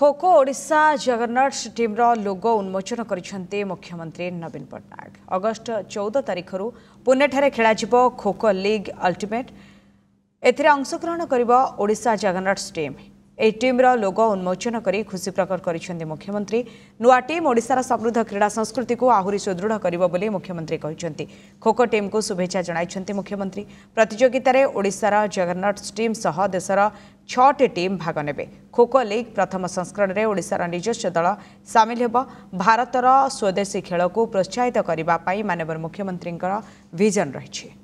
খোখো ওড়িশা জগন্নাথ ଟିମ୍ର ଲୋଗୋ ଉନ୍ମୋଚନ କରିଛନ୍ତି ମୁଖ୍ୟମନ୍ତ୍ରୀ ନବୀନ ପଟ୍ଟନାୟକ ଅଗଷ୍ଟ ଚଉଦ ତାରିଖରୁ ପୁନେଠାରେ ଖେଳାଯିବ ଖୋଖୋ ଲିଗ୍ ଅଲ୍ଟିମେଟ୍ ଏଥିରେ ଅଂଶଗ୍ରହଣ କରିବ ଓଡ଼ିଶା ଜଗନ୍ନାଥ ଟିମ୍ ଏହି ଟିମ୍ର ଲୋଗୋ ଉନ୍ମୋଚନ କରି ଖୁସି ପ୍ରକଟ କରିଛନ୍ତି ମୁଖ୍ୟମନ୍ତ୍ରୀ ନୂଆ ଟିମ୍ ଓଡ଼ିଶାର ସମୃଦ୍ଧ କ୍ରୀଡ଼ା ସଂସ୍କୃତିକୁ ଆହୁରି ସୁଦୃଢ଼ କରିବ ବୋଲି ମୁଖ୍ୟମନ୍ତ୍ରୀ କହିଛନ୍ତି ଖୋଖୋ ଟିମ୍କୁ ଶୁଭେଚ୍ଛା ଜଣାଇଛନ୍ତି ମୁଖ୍ୟମନ୍ତ୍ରୀ ପ୍ରତିଯୋଗିତାରେ ଓଡ଼ିଶାର ଜଗନ୍ନାଥ ଟିମ୍ ସହ ଦେଶର ଛଅଟି ଟିମ୍ ଭାଗ ନେବେ ଖୋଖୋ ଲିଗ୍ ପ୍ରଥମ ସଂସ୍କରଣରେ ଓଡ଼ିଶାର ନିଜସ୍ୱ ଦଳ ସାମିଲ ହେବ ଭାରତର ସ୍ୱଦେଶୀ ଖେଳକୁ ପ୍ରୋତ୍ସାହିତ କରିବା ପାଇଁ ମାନବର ମୁଖ୍ୟମନ୍ତ୍ରୀଙ୍କର ଭିଜନ ରହିଛି